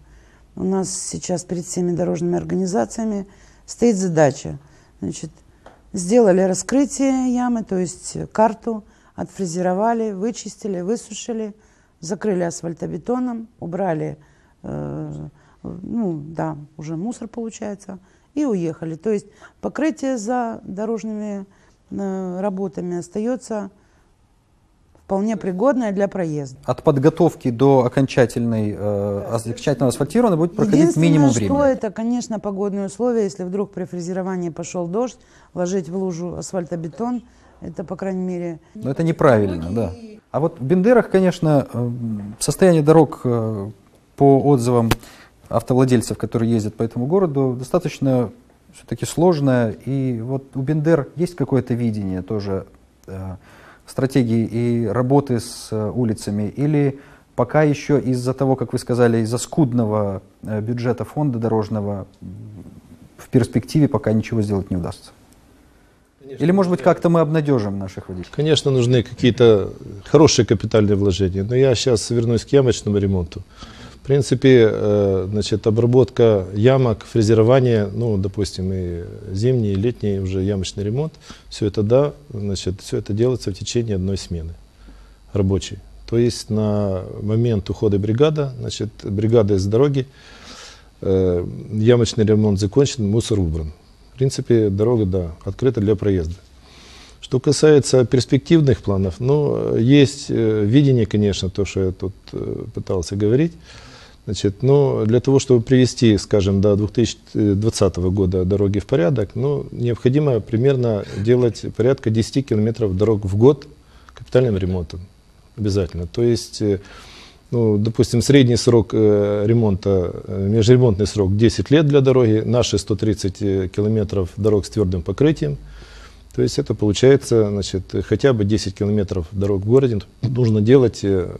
У нас сейчас перед всеми дорожными организациями стоит задача. Значит, сделали раскрытие ямы, то есть карту, отфрезеровали, вычистили, высушили, закрыли асфальтобетоном, убрали, э, ну да, уже мусор получается, и уехали. То есть покрытие за дорожными э, работами остается вполне пригодная для проезда. От подготовки до окончательной, э, окончательного асфальтирования будет проходить минимум времени. что это, конечно, погодные условия. Если вдруг при фрезеровании пошел дождь, ложить в лужу асфальтобетон, это, по крайней мере... Но это неправильно, да. А вот в Бендерах, конечно, э, состояние дорог э, по отзывам автовладельцев, которые ездят по этому городу, достаточно все-таки сложное. И вот у Бендер есть какое-то видение тоже э, стратегии и работы с э, улицами, или пока еще из-за того, как вы сказали, из-за скудного э, бюджета фонда дорожного в перспективе пока ничего сделать не удастся? Конечно, Или, может быть, как-то мы обнадежим наших водителей? Конечно, нужны какие-то хорошие капитальные вложения. Но я сейчас вернусь к ямочному ремонту. В принципе, э, значит, обработка ямок, фрезерование, ну, допустим, и зимний, и летний уже ямочный ремонт, все это, да, значит, все это делается в течение одной смены рабочей. То есть на момент ухода бригада, значит, бригада из дороги, э, ямочный ремонт закончен, мусор убран. В принципе, дорога, да, открыта для проезда. Что касается перспективных планов, ну, э, есть э, видение, конечно, то, что я тут э, пытался говорить. Значит, ну, для того, чтобы привести, скажем, до 2020 года дороги в порядок, ну, необходимо примерно делать порядка 10 километров дорог в год капитальным ремонтом. Обязательно. То есть, э, ну, допустим, средний срок э, ремонта, э, межремонтный срок 10 лет для дороги, наши 130 километров дорог с твердым покрытием – то есть это получается, значит, хотя бы 10 километров дорог в городе нужно делать э,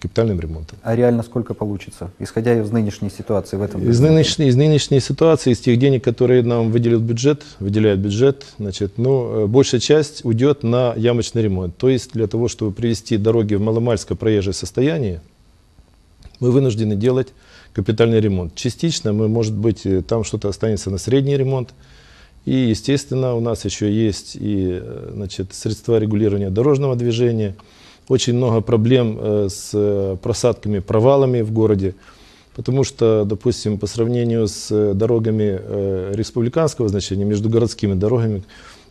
капитальным ремонтом. А реально сколько получится, исходя из нынешней ситуации в этом? Из году? нынешней, из нынешней ситуации, из тех денег, которые нам выделил бюджет, выделяет бюджет, значит, ну, э, большая часть уйдет на ямочный ремонт. То есть для того, чтобы привести дороги в Маломальское проезжее состояние, мы вынуждены делать капитальный ремонт. Частично мы, может быть, э, там что-то останется на средний ремонт, и, естественно, у нас еще есть и э, значит, средства регулирования дорожного движения. Очень много проблем э, с э, просадками, провалами в городе. Потому что, допустим, по сравнению с дорогами республиканского значения, между городскими дорогами,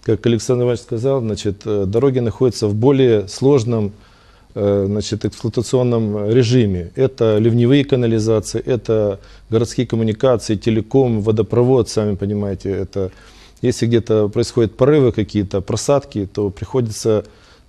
как Александр Иванович сказал, значит, дороги находятся в более сложном значит, эксплуатационном режиме. Это ливневые канализации, это городские коммуникации, телеком, водопровод, сами понимаете, это если где-то происходят порывы какие-то, просадки, то приходится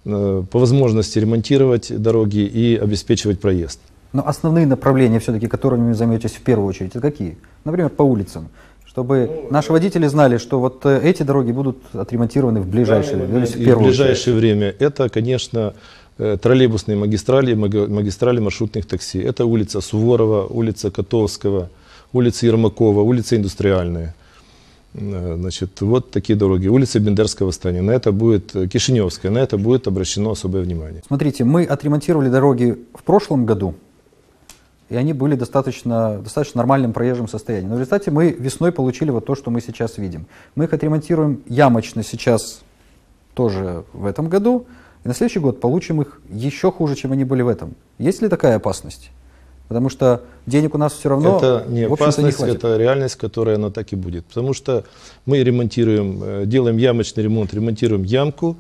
э, по возможности ремонтировать дороги и обеспечивать проезд. Но основные направления, все-таки, которыми вы займетесь в первую очередь, это какие? Например, по улицам. Чтобы ну, наши водители знали, что вот э, эти дороги будут отремонтированы в ближайшее, да, в, в ближайшее очередь. время. Это, конечно, э, троллейбусные магистрали, магистрали маршрутных такси. Это улица Суворова, улица Котовского, улица Ермакова, улица Индустриальная. Э, значит, вот такие дороги. Улица Бендерского восстания. На это будет э, Кишиневская. На это будет обращено особое внимание. Смотрите, мы отремонтировали дороги в прошлом году, и они были достаточно, достаточно нормальном проезжем состоянии. Но в результате мы весной получили вот то, что мы сейчас видим. Мы их отремонтируем ямочно сейчас тоже в этом году, и на следующий год получим их еще хуже, чем они были в этом. Есть ли такая опасность? Потому что денег у нас все равно. Это не опасность, не хватит. это реальность, которая она так и будет. Потому что мы ремонтируем, э, делаем ямочный ремонт, ремонтируем ямку.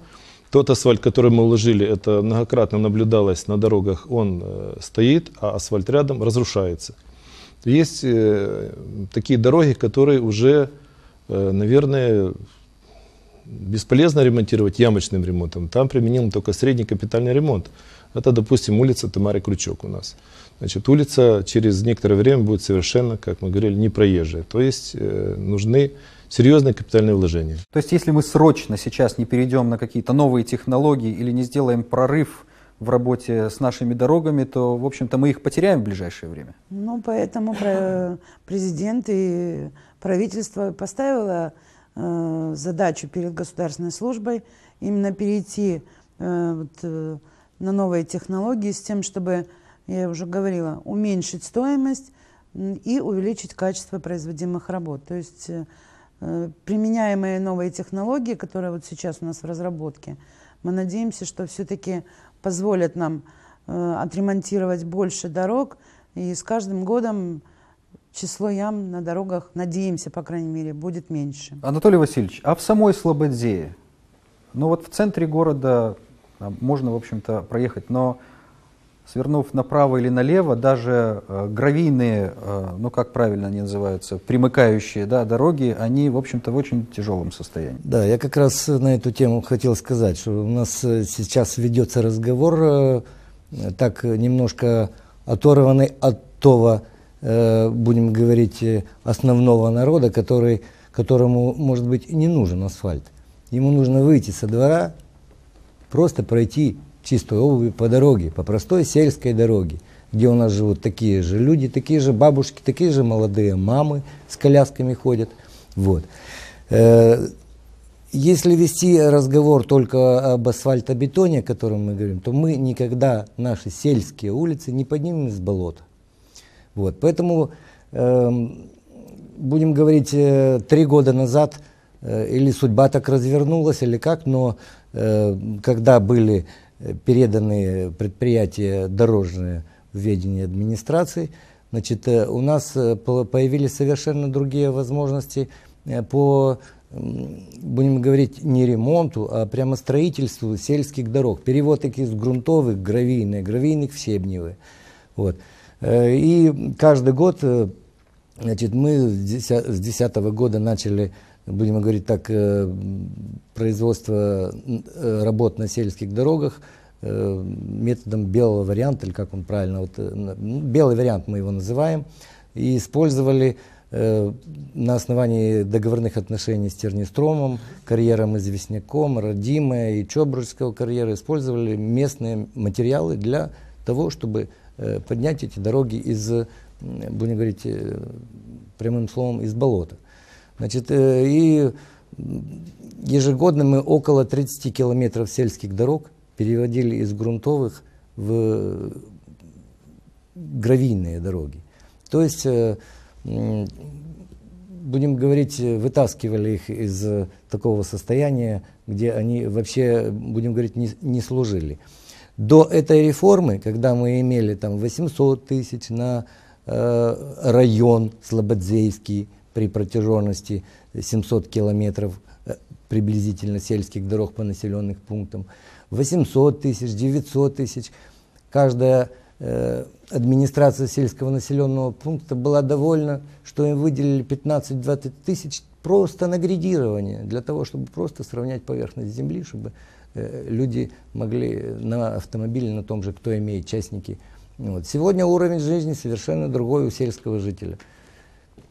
Тот асфальт, который мы уложили, это многократно наблюдалось на дорогах, он э, стоит, а асфальт рядом разрушается. Есть э, такие дороги, которые уже, наверное, бесполезно ремонтировать ямочным ремонтом. Там применим только средний капитальный ремонт. Это, допустим, улица Тамары Крючок у нас. Значит, улица через некоторое время будет совершенно, как мы говорили, не проезжая. То есть э, нужны серьезные капитальные вложения. То есть если мы срочно сейчас не перейдем на какие-то новые технологии или не сделаем прорыв в работе с нашими дорогами, то, в общем-то, мы их потеряем в ближайшее время. Ну, поэтому президент и правительство поставило э, задачу перед государственной службой именно перейти э, вот, э, на новые технологии с тем, чтобы, я уже говорила, уменьшить стоимость и увеличить качество производимых работ. То есть э, э, применяемые новые технологии, которые вот сейчас у нас в разработке, мы надеемся, что все-таки позволят нам э, отремонтировать больше дорог, и с каждым годом число ям на дорогах, надеемся, по крайней мере, будет меньше. Анатолий Васильевич, а в самой Слободзее? Ну вот в центре города можно, в общем-то, проехать, но свернув направо или налево, даже э, гравийные, э, ну как правильно они называются, примыкающие да, дороги, они, в общем-то, в очень тяжелом состоянии. Да, я как раз на эту тему хотел сказать, что у нас э, сейчас ведется разговор э, так немножко оторванный от того, э, будем говорить, э, основного народа, который, которому, может быть, не нужен асфальт. Ему нужно выйти со двора, просто пройти чистой обуви по дороге, по простой сельской дороге, где у нас живут такие же люди, такие же бабушки, такие же молодые мамы с колясками ходят. Вот. Э, если вести разговор только об асфальтобетоне, о котором мы говорим, то мы никогда наши сельские улицы не поднимем с болота. Вот. Поэтому эм, будем говорить, э, три года назад э, или судьба так развернулась, или как, но Э, когда были переданы предприятия дорожные в ведение администрации, значит, э, у нас э, появились совершенно другие возможности по, будем говорить, не ремонту, а прямо строительству сельских дорог. Перевод их из грунтовых, гравийные, гравийных в себневые. Вот. И каждый год значит, мы с 2010 года начали будем говорить так, э, производство э, работ на сельских дорогах э, методом белого варианта, или как он правильно, вот, ну, белый вариант мы его называем, и использовали на основании договорных отношений с Тернистромом, карьером известняком, Родимая и Чобружского карьера использовали местные материалы для того, чтобы поднять эти дороги из, будем говорить прямым словом, из болота. Значит, э, и ежегодно мы около 30 километров сельских дорог переводили из грунтовых в гравийные дороги. То есть, э, будем говорить, вытаскивали их из такого состояния, где они вообще, будем говорить, не, не служили. До этой реформы, когда мы имели там 800 тысяч на э, район Слободзейский, при протяженности 700 километров э, приблизительно сельских дорог по населенных пунктам, 800 тысяч, 900 тысяч. Каждая э, администрация сельского населенного пункта была довольна, что им выделили 15-20 тысяч просто на гридирование, для того, чтобы просто сравнять поверхность земли, чтобы э, люди могли э, на автомобиле, на том же, кто имеет, частники. Вот. Сегодня уровень жизни совершенно другой у сельского жителя –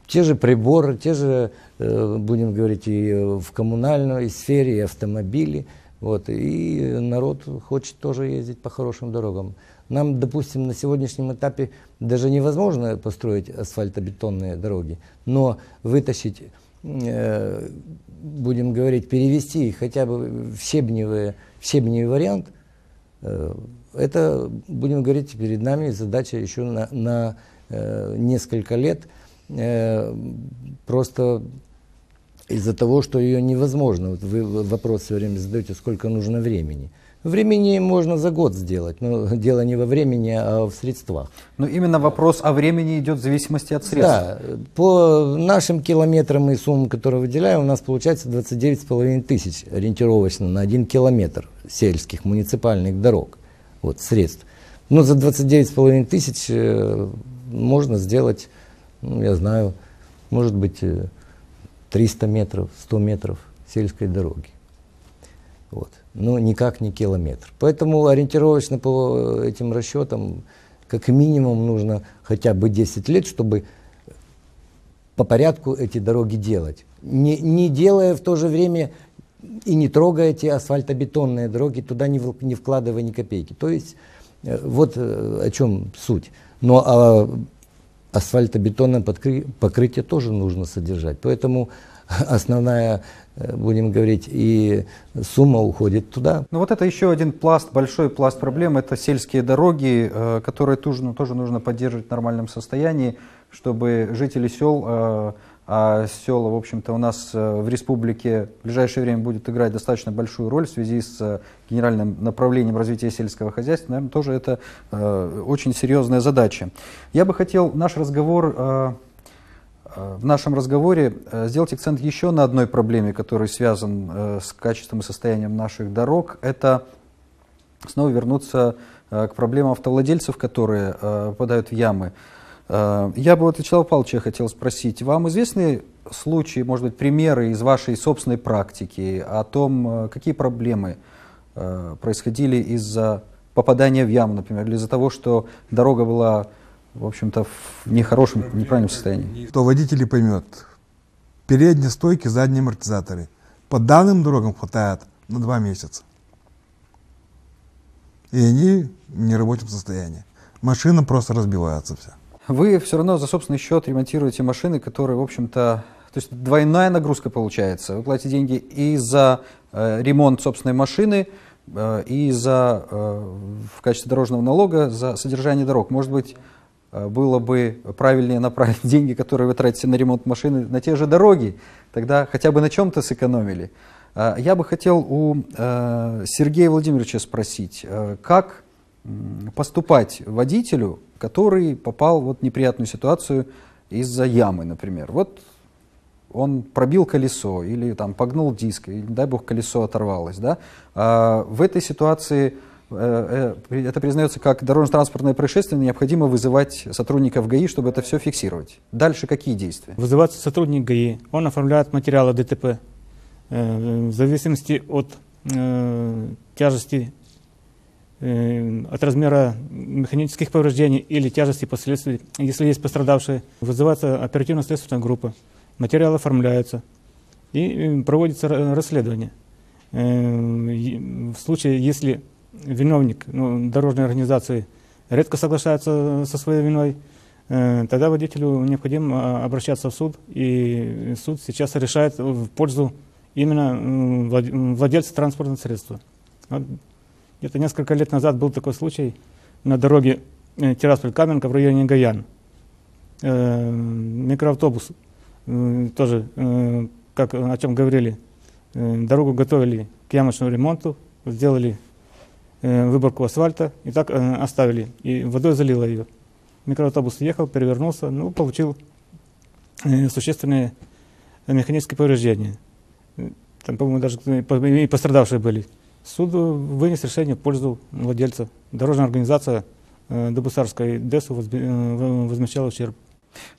те же приборы, те же, э, будем говорить, и э, в коммунальной сфере, и автомобили. Вот, и народ хочет тоже ездить по хорошим дорогам. Нам, допустим, на сегодняшнем этапе даже невозможно построить асфальтобетонные дороги, но вытащить, э, будем говорить, перевести хотя бы в, щебневые, в щебневый вариант, э, это, будем говорить, перед нами задача еще на, на э, несколько лет – Э, просто из-за того, что ее невозможно. Вот вы вопрос все время задаете, сколько нужно времени. Времени можно за год сделать, но [LAUGHS] дело не во времени, а в средствах. Но ну, именно вопрос о времени идет в зависимости от средств. Да, по нашим километрам и суммам, которые выделяем, у нас получается 29,5 тысяч ориентировочно на один километр сельских муниципальных дорог, вот, средств. Но ну, за 29,5 тысяч э, можно сделать ну, я знаю, может быть, 300 э, метров, 100 метров сельской дороги. Вот. Но никак не километр. Поэтому ориентировочно по э, этим расчетам как минимум нужно хотя бы 10 лет, чтобы по порядку эти дороги делать. Не, не делая в то же время и не трогая эти асфальтобетонные дороги, туда не, в, не вкладывая ни копейки. То есть э, вот о чем суть. Но ну, а, асфальтобетонное покрытие тоже нужно содержать. Поэтому основная, э, будем говорить, и сумма уходит туда. Ну вот это еще один пласт, большой пласт проблем, это сельские дороги, э, которые тоже, тоже нужно поддерживать в нормальном состоянии, чтобы жители сел э, а села, в общем-то, у нас э, в республике в ближайшее время будет играть достаточно большую роль в связи с э, генеральным направлением развития сельского хозяйства, наверное, тоже это э, очень серьезная задача. Я бы хотел наш разговор, в нашем разговоре сделать акцент еще на одной проблеме, которая связана с качеством и состоянием наших дорог. Это снова вернуться к проблемам автовладельцев, которые попадают в ямы. Э, я бы вот Вячеслава Павловича хотел спросить. Вам известны случаи, может быть, примеры из вашей собственной практики о том, э, какие проблемы э, происходили из-за попадания в яму, например, или из-за того, что дорога была, в общем-то, в нехорошем, Проблема неправильном состоянии? То водители поймет. Передние стойки, задние амортизаторы. По данным дорогам хватает на два месяца. И они в неработном состоянии. Машина просто разбивается вся вы все равно за собственный счет ремонтируете машины, которые, в общем-то, то есть двойная нагрузка получается. Вы платите деньги и за э, ремонт собственной машины, э, и за, э, в качестве дорожного налога за содержание дорог. Может быть, э, было бы правильнее направить [LAUGHS] деньги, которые вы тратите на ремонт машины, на те же дороги. Тогда хотя бы на чем-то сэкономили. Э, я бы хотел у э, Сергея Владимировича спросить, как поступать водителю, который попал вот в неприятную ситуацию из-за ямы, например. Вот он пробил колесо или там погнул диск, или, дай бог, колесо оторвалось. Да? А, в этой ситуации э, э, это признается как дорожно-транспортное происшествие, необходимо вызывать сотрудников ГАИ, чтобы это все фиксировать. Дальше какие действия? Вызывается сотрудник ГАИ, он оформляет материалы ДТП. Э, в зависимости от тяжести Э, от размера механических повреждений или тяжести последствий, если есть пострадавшие, вызывается оперативно-следственная группа, материалы оформляются и э, проводится расследование. Э, в случае, если виновник ну, дорожной организации редко соглашается со своей виной, тогда водителю необходимо а, обращаться в суд, и суд сейчас решает в пользу именно владельца транспортного средства. Где-то несколько лет назад был такой случай на дороге э, Тирасполь-Каменка в районе Гаян. Э, микроавтобус э, тоже, как, о чем говорили, дорогу готовили к ямочному ремонту, сделали выборку асфальта и так оставили. И водой залило ее. Микроавтобус ехал, перевернулся, ну, получил существенные механические повреждения. Там, по-моему, даже и пострадавшие были. Суд вынес решение в пользу владельца. Дорожная организация э, Добусарской ДЭСу возмещала ущерб.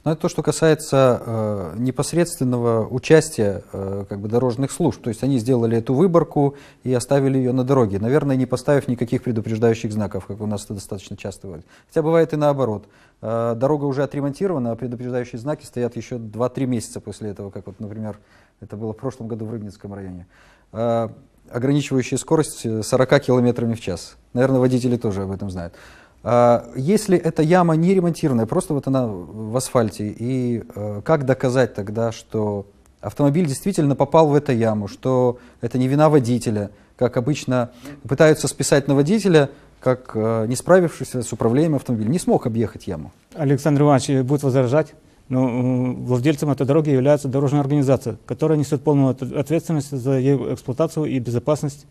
Но это то, что касается э, непосредственного участия э, как бы дорожных служб. То есть они сделали эту выборку и оставили ее на дороге, наверное, не поставив никаких предупреждающих знаков, как у нас это достаточно часто бывает. Хотя бывает и наоборот. Э, дорога уже отремонтирована, а предупреждающие знаки стоят еще 2-3 месяца после этого, как вот, например, это было в прошлом году в Рыбницком районе. Э, ограничивающая скорость 40 э, км в час. Наверное, водители тоже об этом знают. А если эта яма не ремонтированная, просто вот она в асфальте, и э, как доказать тогда, что автомобиль действительно попал в эту яму, что это не вина водителя, как обычно пытаются списать на водителя, как э, не справившийся с управлением автомобиль не смог объехать яму. Александр Иванович будет возражать? но э, владельцем этой дороги является дорожная организация, которая несет полную ответственность за ее эксплуатацию и безопасность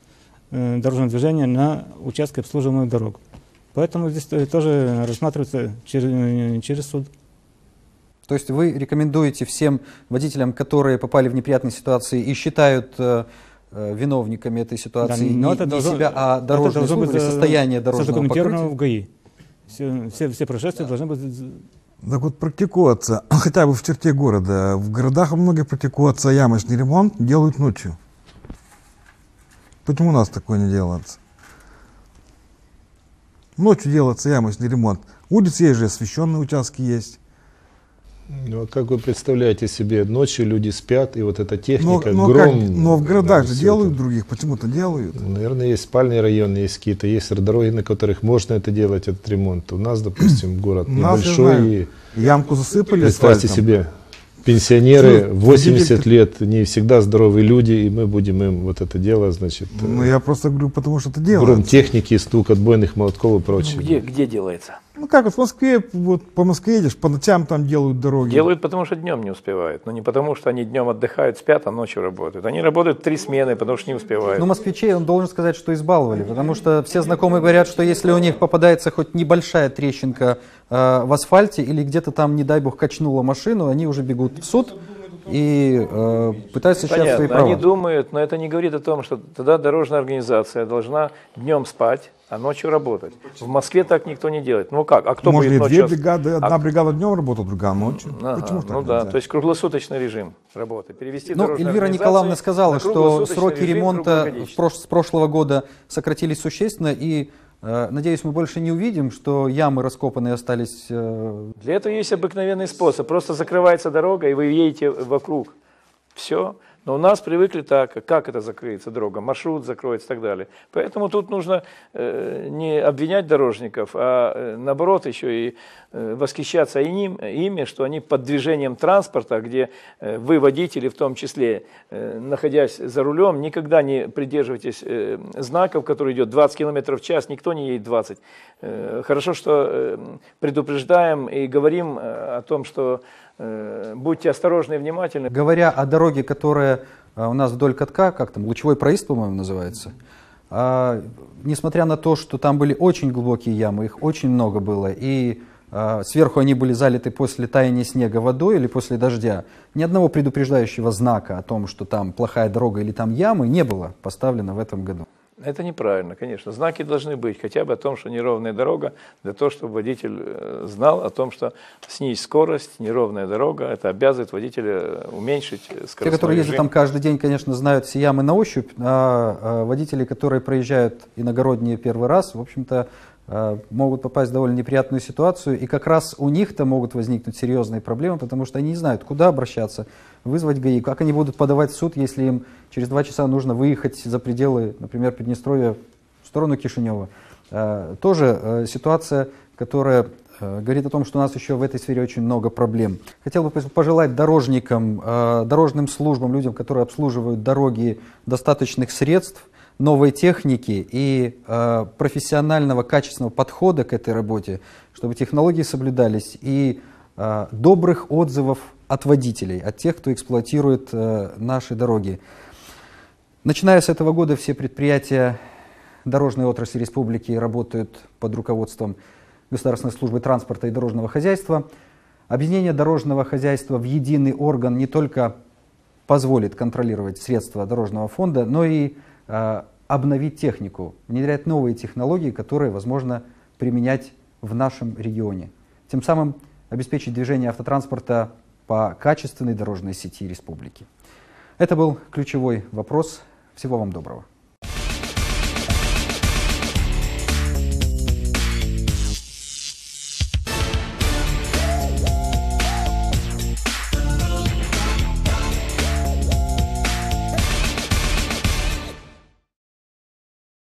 э, дорожного движения на участке обслуживаемых дорог. Поэтому здесь тоже рассматривается через, э, через суд. То есть вы рекомендуете всем водителям, которые попали в неприятные ситуации и считают виновниками этой ситуации да, но не, это не себя, а дорожные службы, состояние дорожного покрытия? в ГАИ. Все, все, все происшествия да. должны быть так вот, практикуется, [CLEARS THROAT] хотя бы в черте города. В городах многие практикуется ямочный ремонт, делают ночью. Почему у нас такое не делается? Ночью делается ямочный ремонт. Улицы есть же, освещенные участки есть. Ну, а как вы представляете себе, ночью люди спят, и вот эта техника, но, но гром... Как, но в городах да, же делают это. других, почему-то делают. Наверное, есть спальные районы, есть какие-то, есть дороги, на которых можно это делать, этот ремонт. У нас, допустим, [CLEARS THROAT] город небольшой. И... Ямку засыпали Представьте асфальтом. себе, пенсионеры, 80 ну, лет, не всегда здоровые люди, и мы будем им вот это дело, значит... Ну, я просто говорю, потому что это делается. Гром техники, стук отбойных молотков и ну, прочее. Ну, где, где делается? Ну как, вот в Москве, вот по Москве едешь, по ночам там делают дороги. Делают, потому что днем не успевают. Но ну, не потому, что они днем отдыхают, спят, а ночью работают. Они работают три смены, потому что не успевают. Ну, москвичей он должен сказать, что избаловали. Потому что все знакомые говорят, что если у них попадается хоть небольшая трещинка э, в асфальте или где-то там, не дай бог, качнула машину, они уже бегут в суд и э, пытаются сейчас Понятно, свои права. Они думают, но это не говорит о том, что тогда дорожная организация должна днем спать, а ночью работать. В Москве так никто не делает. Ну как? А кто Может, будет ночью? две бригады, а одна а... бригада днем работала, другая ночью. Ага, Почему ну да, то есть круглосуточный режим работы. Перевести ну, Эльвира Николаевна сказала, что сроки ремонта с прошлого года сократились существенно, и Э, надеюсь, мы больше не увидим, что ямы раскопанные остались... Э, Для этого есть обыкновенный способ. Просто закрывается дорога, и вы едете вокруг. Все. Но у нас привыкли так, как это закрыется дорога, маршрут закроется и так далее. Поэтому тут нужно э, не обвинять дорожников, а э, наоборот еще и э, восхищаться и ним, ими, что они под движением транспорта, где э, вы, водители в том числе, э, находясь за рулем, никогда не придерживайтесь э, знаков, который идет 20 км в час, никто не едет 20. Э, хорошо, что э, предупреждаем и говорим э, о том, что Э, будьте осторожны и внимательны. Говоря о дороге, которая э, у нас вдоль катка, как там, лучевой проезд, по-моему, называется, а, несмотря на то, что там были очень глубокие ямы, их очень много было, и а, сверху они были залиты после таяния снега водой или после дождя, ни одного предупреждающего знака о том, что там плохая дорога или там ямы, не было поставлено в этом году. Это неправильно, конечно. Знаки должны быть хотя бы о том, что неровная дорога, для того, чтобы водитель э, знал о том, что снизь скорость, неровная дорога, это обязывает водителя э, уменьшить скорость. Э, Те, которые ездят там каждый день, конечно, знают все ямы на ощупь, а, а водители, которые проезжают иногородние первый раз, в общем-то, а, могут попасть в довольно неприятную ситуацию, и как раз у них-то могут возникнуть серьезные проблемы, потому что они не знают, куда обращаться, вызвать ГАИ, как они будут подавать в суд, если им через два часа нужно выехать за пределы, например, Приднестровья в сторону Кишинева. Э, тоже э, ситуация, которая э, говорит о том, что у нас еще в этой сфере очень много проблем. Хотел бы пожелать дорожникам, дорожным службам, людям, которые обслуживают дороги, достаточных средств, новой техники и профессионального, качественного подхода к этой работе, чтобы технологии соблюдались и Э, добрых отзывов от водителей, от тех, кто эксплуатирует э, наши дороги. Начиная с этого года все предприятия дорожной отрасли республики работают под руководством Государственной службы транспорта и дорожного хозяйства. Объединение дорожного хозяйства в единый орган не только позволит контролировать средства дорожного фонда, но и э, обновить технику, внедрять новые технологии, которые возможно применять в нашем регионе. Тем самым обеспечить движение автотранспорта по качественной дорожной сети республики. Это был ключевой вопрос. Всего вам доброго.